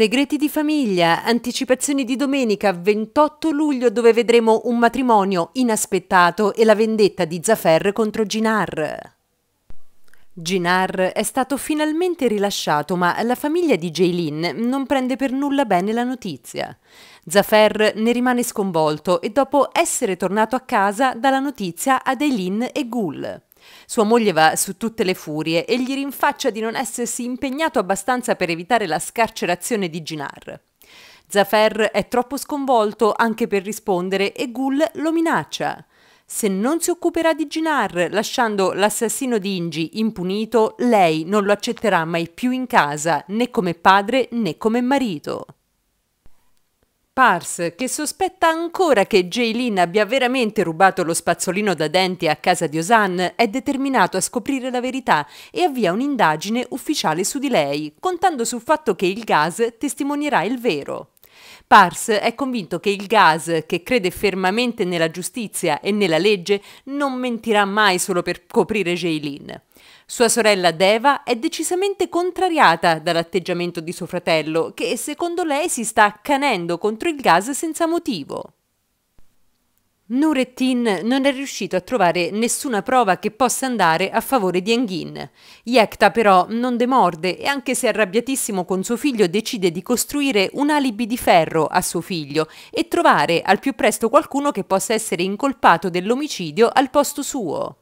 Segreti di famiglia, anticipazioni di domenica 28 luglio dove vedremo un matrimonio inaspettato e la vendetta di Zafer contro Ginar. Ginar è stato finalmente rilasciato, ma la famiglia di Jaylin non prende per nulla bene la notizia. Zafer ne rimane sconvolto e dopo essere tornato a casa dà la notizia ad Eileen e Gul. Sua moglie va su tutte le furie e gli rinfaccia di non essersi impegnato abbastanza per evitare la scarcerazione di Ginar. Zafer è troppo sconvolto anche per rispondere e Gul lo minaccia. Se non si occuperà di Ginar, lasciando l'assassino di Ingi impunito, lei non lo accetterà mai più in casa, né come padre né come marito. Pars, che sospetta ancora che Jaylin abbia veramente rubato lo spazzolino da denti a casa di Osanne, è determinato a scoprire la verità e avvia un'indagine ufficiale su di lei, contando sul fatto che il gas testimonierà il vero. Pars è convinto che il gas, che crede fermamente nella giustizia e nella legge, non mentirà mai solo per coprire Jaylin. Sua sorella Deva è decisamente contrariata dall'atteggiamento di suo fratello, che secondo lei si sta canendo contro il gas senza motivo. Nurettin non è riuscito a trovare nessuna prova che possa andare a favore di Enghin. Yekta però non demorde e anche se arrabbiatissimo con suo figlio decide di costruire un alibi di ferro a suo figlio e trovare al più presto qualcuno che possa essere incolpato dell'omicidio al posto suo.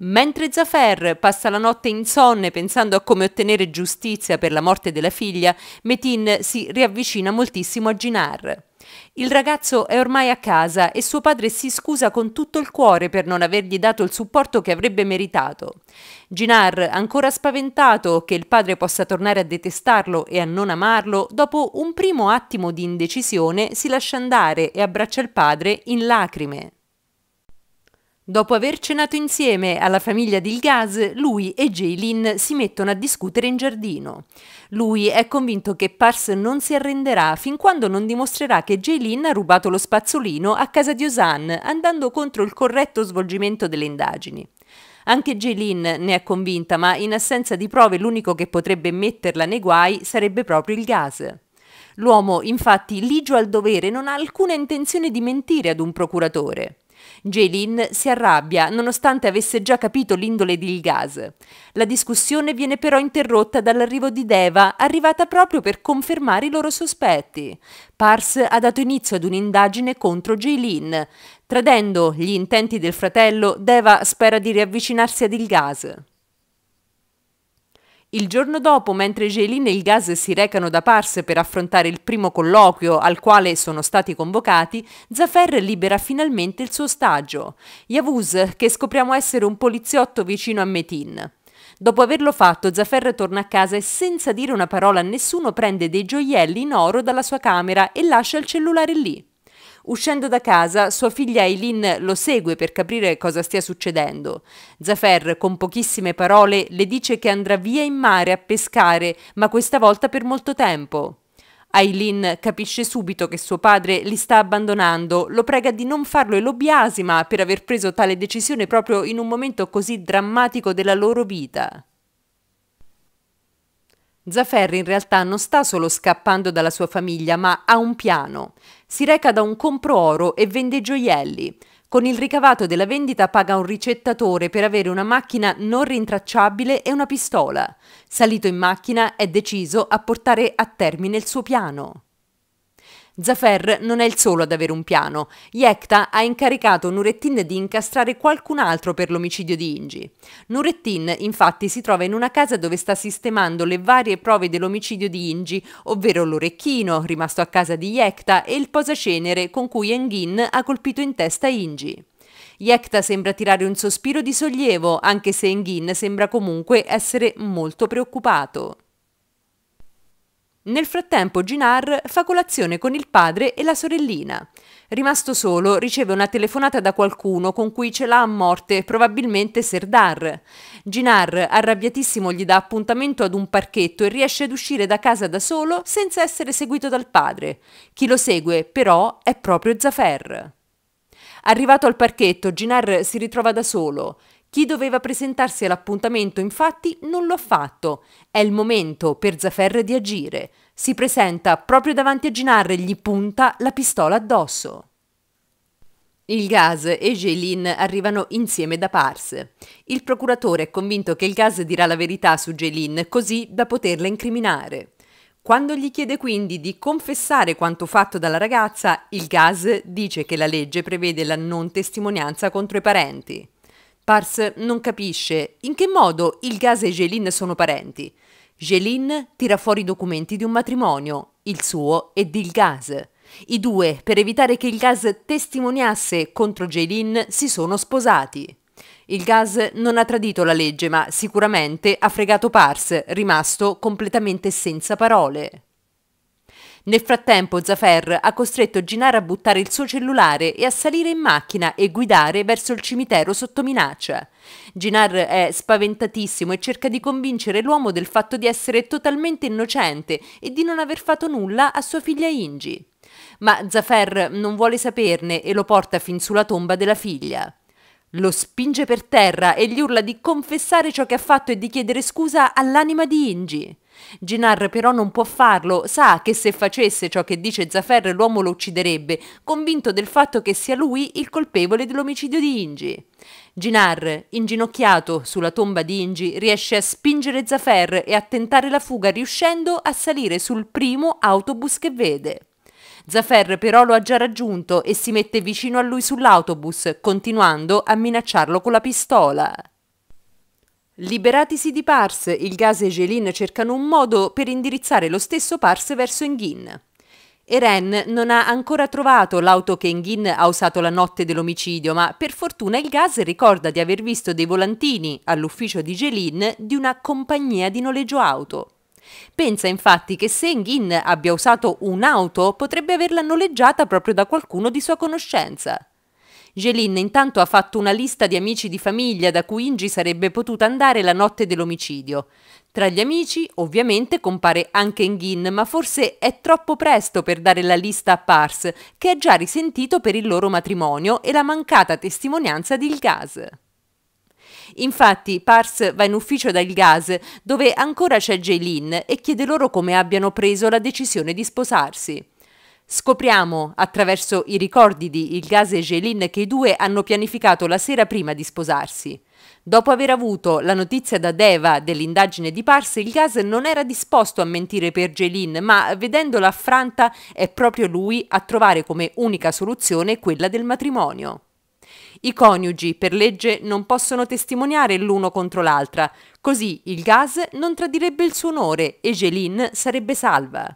Mentre Zafer passa la notte insonne pensando a come ottenere giustizia per la morte della figlia, Metin si riavvicina moltissimo a Ginar. Il ragazzo è ormai a casa e suo padre si scusa con tutto il cuore per non avergli dato il supporto che avrebbe meritato. Ginar, ancora spaventato che il padre possa tornare a detestarlo e a non amarlo, dopo un primo attimo di indecisione si lascia andare e abbraccia il padre in lacrime. Dopo aver cenato insieme alla famiglia Dilgaz, lui e Jaylin si mettono a discutere in giardino. Lui è convinto che Pars non si arrenderà fin quando non dimostrerà che Jaylin ha rubato lo spazzolino a casa di Osan, andando contro il corretto svolgimento delle indagini. Anche Jaylin ne è convinta, ma in assenza di prove l'unico che potrebbe metterla nei guai sarebbe proprio il gas. L'uomo, infatti, ligio al dovere, non ha alcuna intenzione di mentire ad un procuratore. Jaylin si arrabbia nonostante avesse già capito l'indole di Ilgaz. La discussione viene però interrotta dall'arrivo di Deva, arrivata proprio per confermare i loro sospetti. Pars ha dato inizio ad un'indagine contro Jaylin. Tradendo gli intenti del fratello, Deva spera di riavvicinarsi ad Ilgaz. Il giorno dopo, mentre Gelin e il gas si recano da Pars per affrontare il primo colloquio al quale sono stati convocati, Zafer libera finalmente il suo ostaggio, Yavuz, che scopriamo essere un poliziotto vicino a Metin. Dopo averlo fatto, Zafer torna a casa e senza dire una parola a nessuno prende dei gioielli in oro dalla sua camera e lascia il cellulare lì. Uscendo da casa, sua figlia Eileen lo segue per capire cosa stia succedendo. Zafer, con pochissime parole, le dice che andrà via in mare a pescare, ma questa volta per molto tempo. Aileen capisce subito che suo padre li sta abbandonando, lo prega di non farlo e lo biasima per aver preso tale decisione proprio in un momento così drammatico della loro vita. Zaferri in realtà non sta solo scappando dalla sua famiglia, ma ha un piano. Si reca da un compro oro e vende gioielli. Con il ricavato della vendita paga un ricettatore per avere una macchina non rintracciabile e una pistola. Salito in macchina è deciso a portare a termine il suo piano. Zafer non è il solo ad avere un piano. Yekta ha incaricato Nurettin di incastrare qualcun altro per l'omicidio di Ingi. Nurettin, infatti, si trova in una casa dove sta sistemando le varie prove dell'omicidio di Ingi, ovvero l'orecchino, rimasto a casa di Yekta, e il posacenere con cui Engin ha colpito in testa Ingi. Yekta sembra tirare un sospiro di sollievo, anche se Engin sembra comunque essere molto preoccupato. Nel frattempo Ginar fa colazione con il padre e la sorellina. Rimasto solo, riceve una telefonata da qualcuno con cui ce l'ha a morte, probabilmente Serdar. Ginar, arrabbiatissimo, gli dà appuntamento ad un parchetto e riesce ad uscire da casa da solo senza essere seguito dal padre. Chi lo segue, però, è proprio Zafer. Arrivato al parchetto, Ginar si ritrova da solo. Chi doveva presentarsi all'appuntamento infatti non lo ha fatto. È il momento per Zafer di agire. Si presenta proprio davanti a Ginarre e gli punta la pistola addosso. Il gas e Jelin arrivano insieme da Pars. Il procuratore è convinto che il gas dirà la verità su Jelin così da poterla incriminare. Quando gli chiede quindi di confessare quanto fatto dalla ragazza, il gas dice che la legge prevede la non testimonianza contro i parenti. Pars non capisce in che modo il gas e Gelin sono parenti. Gelin tira fuori i documenti di un matrimonio, il suo e di il gas. I due, per evitare che il gas testimoniasse contro Gelin, si sono sposati. Il gas non ha tradito la legge, ma sicuramente ha fregato Pars, rimasto completamente senza parole. Nel frattempo Zafer ha costretto Ginara a buttare il suo cellulare e a salire in macchina e guidare verso il cimitero sotto minaccia. Ginar è spaventatissimo e cerca di convincere l'uomo del fatto di essere totalmente innocente e di non aver fatto nulla a sua figlia Ingi. Ma Zafer non vuole saperne e lo porta fin sulla tomba della figlia. Lo spinge per terra e gli urla di confessare ciò che ha fatto e di chiedere scusa all'anima di Ingi. Ginar però non può farlo, sa che se facesse ciò che dice Zafer l'uomo lo ucciderebbe, convinto del fatto che sia lui il colpevole dell'omicidio di Ingi. Ginar, inginocchiato sulla tomba di Ingi, riesce a spingere Zafer e a tentare la fuga riuscendo a salire sul primo autobus che vede. Zafer però lo ha già raggiunto e si mette vicino a lui sull'autobus, continuando a minacciarlo con la pistola. Liberatisi di Pars, il gas e Gelin cercano un modo per indirizzare lo stesso Pars verso Enghin. Eren non ha ancora trovato l'auto che Enghin ha usato la notte dell'omicidio, ma per fortuna il gas ricorda di aver visto dei volantini all'ufficio di Gelin di una compagnia di noleggio auto. Pensa infatti che se Enghin abbia usato un'auto potrebbe averla noleggiata proprio da qualcuno di sua conoscenza. Gelin intanto ha fatto una lista di amici di famiglia da cui Ingi sarebbe potuta andare la notte dell'omicidio. Tra gli amici, ovviamente, compare anche Enghin, ma forse è troppo presto per dare la lista a Pars, che è già risentito per il loro matrimonio e la mancata testimonianza di Ilgaz. Infatti, Pars va in ufficio da Ilgaz, dove ancora c'è Jaylin, e chiede loro come abbiano preso la decisione di sposarsi. Scopriamo, attraverso i ricordi di Ilgaz e Jelin che i due hanno pianificato la sera prima di sposarsi. Dopo aver avuto la notizia da Deva dell'indagine di Parse, Ilgaz non era disposto a mentire per Jelin, ma vedendola affranta è proprio lui a trovare come unica soluzione quella del matrimonio. I coniugi, per legge, non possono testimoniare l'uno contro l'altra, così il gas non tradirebbe il suo onore e Jelin sarebbe salva.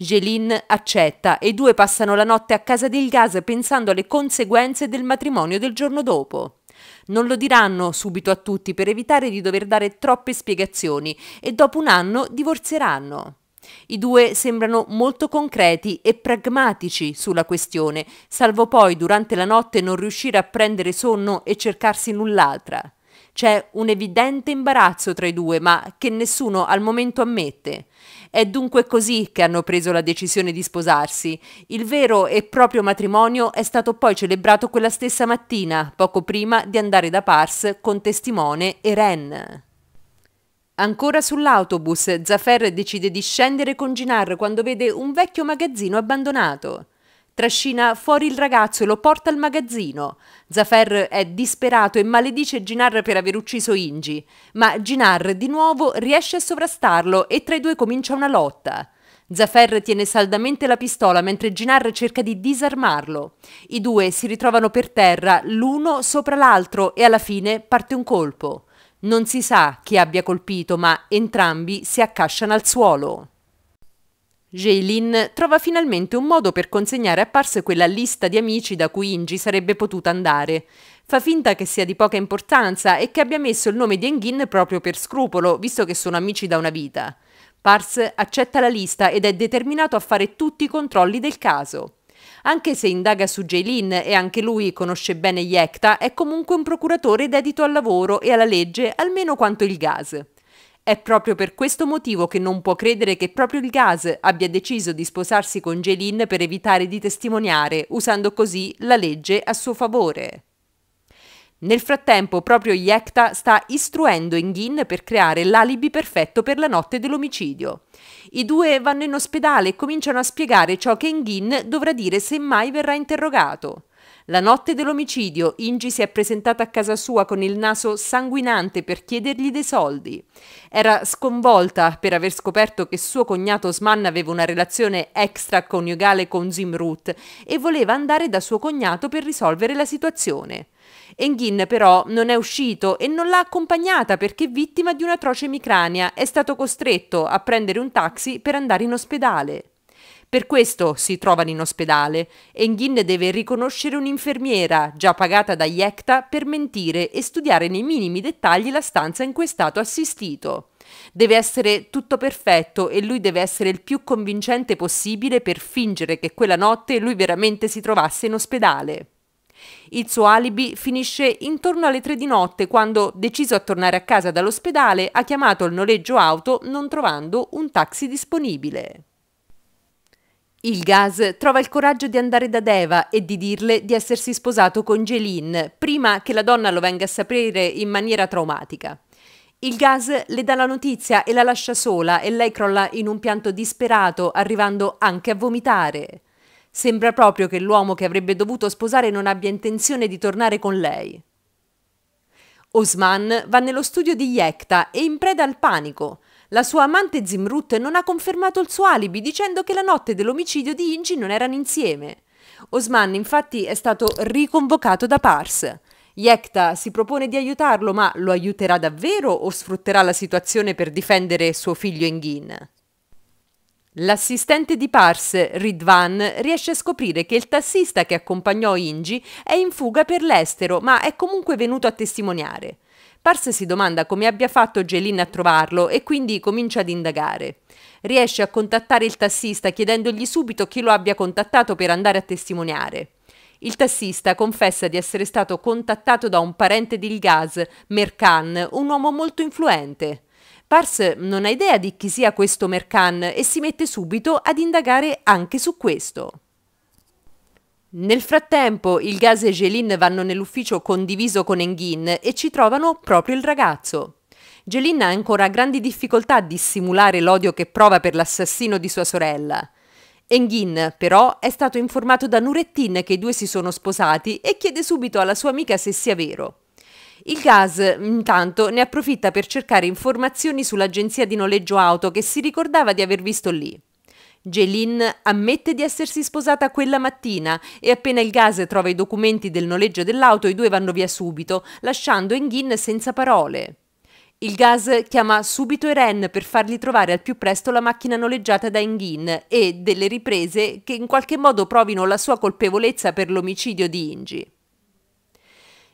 Jeline accetta e i due passano la notte a casa del gas pensando alle conseguenze del matrimonio del giorno dopo. Non lo diranno subito a tutti per evitare di dover dare troppe spiegazioni e dopo un anno divorzieranno. I due sembrano molto concreti e pragmatici sulla questione, salvo poi durante la notte non riuscire a prendere sonno e cercarsi null'altra. C'è un evidente imbarazzo tra i due, ma che nessuno al momento ammette. È dunque così che hanno preso la decisione di sposarsi. Il vero e proprio matrimonio è stato poi celebrato quella stessa mattina, poco prima di andare da Pars con testimone e Ren. Ancora sull'autobus, Zafer decide di scendere con Ginar quando vede un vecchio magazzino abbandonato. Trascina fuori il ragazzo e lo porta al magazzino. Zafer è disperato e maledice Ginar per aver ucciso Ingi, ma Ginar di nuovo riesce a sovrastarlo e tra i due comincia una lotta. Zafer tiene saldamente la pistola mentre Ginar cerca di disarmarlo. I due si ritrovano per terra, l'uno sopra l'altro e alla fine parte un colpo. Non si sa chi abbia colpito, ma entrambi si accasciano al suolo. Jaylin trova finalmente un modo per consegnare a Pars quella lista di amici da cui Ingi sarebbe potuta andare. Fa finta che sia di poca importanza e che abbia messo il nome di Engin proprio per scrupolo, visto che sono amici da una vita. Pars accetta la lista ed è determinato a fare tutti i controlli del caso. Anche se indaga su Jaylin e anche lui conosce bene Yekta, è comunque un procuratore dedito al lavoro e alla legge, almeno quanto il gas. È proprio per questo motivo che non può credere che proprio il gas abbia deciso di sposarsi con Gelin per evitare di testimoniare, usando così la legge a suo favore. Nel frattempo, proprio Yekta sta istruendo Engin per creare l'alibi perfetto per la notte dell'omicidio. I due vanno in ospedale e cominciano a spiegare ciò che Engin dovrà dire se mai verrà interrogato. La notte dell'omicidio, Ingi si è presentata a casa sua con il naso sanguinante per chiedergli dei soldi. Era sconvolta per aver scoperto che suo cognato Osman aveva una relazione extraconiugale con Zimrut e voleva andare da suo cognato per risolvere la situazione. Engin però non è uscito e non l'ha accompagnata perché vittima di un'atroce emicrania è stato costretto a prendere un taxi per andare in ospedale. Per questo si trovano in ospedale. Enghin deve riconoscere un'infermiera, già pagata da Yekta, per mentire e studiare nei minimi dettagli la stanza in cui è stato assistito. Deve essere tutto perfetto e lui deve essere il più convincente possibile per fingere che quella notte lui veramente si trovasse in ospedale. Il suo alibi finisce intorno alle tre di notte quando, deciso a tornare a casa dall'ospedale, ha chiamato il noleggio auto non trovando un taxi disponibile. Il Gas trova il coraggio di andare da Deva e di dirle di essersi sposato con Gelin prima che la donna lo venga a sapere in maniera traumatica. Il Gas le dà la notizia e la lascia sola e lei crolla in un pianto disperato, arrivando anche a vomitare. Sembra proprio che l'uomo che avrebbe dovuto sposare non abbia intenzione di tornare con lei. Osman va nello studio di Yekta e in preda al panico. La sua amante Zimrut non ha confermato il suo alibi dicendo che la notte dell'omicidio di Ingi non erano insieme. Osman infatti è stato riconvocato da Pars. Yekta si propone di aiutarlo, ma lo aiuterà davvero o sfrutterà la situazione per difendere suo figlio Engin? L'assistente di Pars, Ridvan, riesce a scoprire che il tassista che accompagnò Ingi è in fuga per l'estero, ma è comunque venuto a testimoniare. Pars si domanda come abbia fatto Gelin a trovarlo e quindi comincia ad indagare. Riesce a contattare il tassista chiedendogli subito chi lo abbia contattato per andare a testimoniare. Il tassista confessa di essere stato contattato da un parente di Ilgaz, Mercan, un uomo molto influente. Pars non ha idea di chi sia questo Mercan e si mette subito ad indagare anche su questo. Nel frattempo, il gas e Jelin vanno nell'ufficio condiviso con Engin e ci trovano proprio il ragazzo. Jelin ha ancora grandi difficoltà a dissimulare l'odio che prova per l'assassino di sua sorella. Engin, però, è stato informato da Nurettin che i due si sono sposati e chiede subito alla sua amica se sia vero. Il gas, intanto, ne approfitta per cercare informazioni sull'agenzia di noleggio auto che si ricordava di aver visto lì. Gelin ammette di essersi sposata quella mattina e appena il gas trova i documenti del noleggio dell'auto i due vanno via subito, lasciando Engin senza parole. Il gas chiama subito Eren per fargli trovare al più presto la macchina noleggiata da Engin e delle riprese che in qualche modo provino la sua colpevolezza per l'omicidio di Ingi.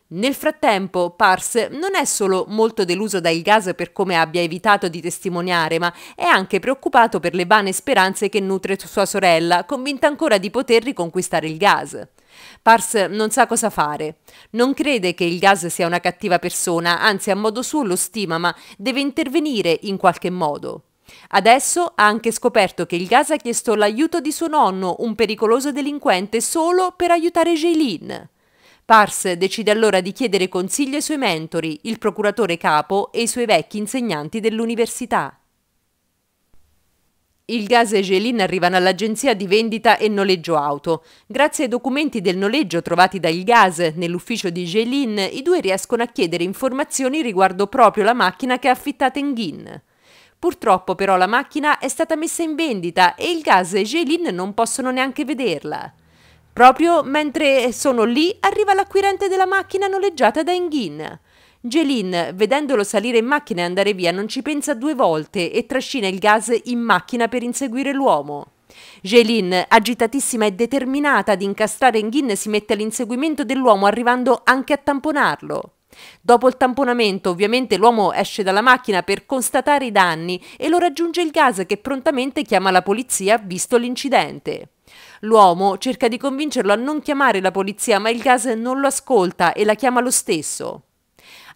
Nel frattempo, Pars non è solo molto deluso dal gas per come abbia evitato di testimoniare, ma è anche preoccupato per le vane speranze che nutre sua sorella, convinta ancora di poter riconquistare il gas. Pars non sa cosa fare. Non crede che il gas sia una cattiva persona, anzi a modo suo lo stima, ma deve intervenire in qualche modo. Adesso ha anche scoperto che il gas ha chiesto l'aiuto di suo nonno, un pericoloso delinquente, solo per aiutare Jaylin. Pars decide allora di chiedere consigli ai suoi mentori, il procuratore capo e i suoi vecchi insegnanti dell'università. Il gas e Gelin arrivano all'agenzia di vendita e noleggio auto. Grazie ai documenti del noleggio trovati da Il Gas nell'ufficio di Gelin, i due riescono a chiedere informazioni riguardo proprio la macchina che ha affittato Enghin. Purtroppo però la macchina è stata messa in vendita e il gas e Gelin non possono neanche vederla. Proprio mentre sono lì arriva l'acquirente della macchina noleggiata da Enghin. Jelin, vedendolo salire in macchina e andare via, non ci pensa due volte e trascina il gas in macchina per inseguire l'uomo. Jelin, agitatissima e determinata ad incastrare Enghin, si mette all'inseguimento dell'uomo arrivando anche a tamponarlo. Dopo il tamponamento ovviamente l'uomo esce dalla macchina per constatare i danni e lo raggiunge il gas che prontamente chiama la polizia visto l'incidente. L'uomo cerca di convincerlo a non chiamare la polizia ma il gas non lo ascolta e la chiama lo stesso.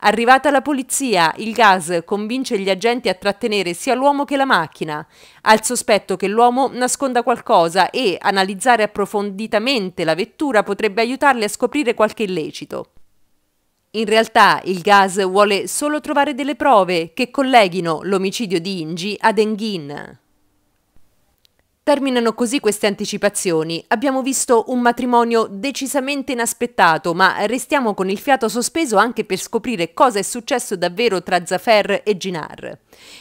Arrivata la polizia, il gas convince gli agenti a trattenere sia l'uomo che la macchina. Ha il sospetto che l'uomo nasconda qualcosa e analizzare approfonditamente la vettura potrebbe aiutarli a scoprire qualche illecito. In realtà il gas vuole solo trovare delle prove che colleghino l'omicidio di Ingi ad Enghin. Terminano così queste anticipazioni. Abbiamo visto un matrimonio decisamente inaspettato, ma restiamo con il fiato sospeso anche per scoprire cosa è successo davvero tra Zafer e Ginar.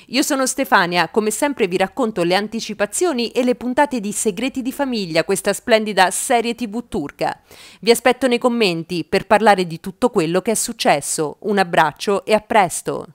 Io sono Stefania, come sempre vi racconto le anticipazioni e le puntate di Segreti di famiglia, questa splendida serie TV turca. Vi aspetto nei commenti per parlare di tutto quello che è successo. Un abbraccio e a presto!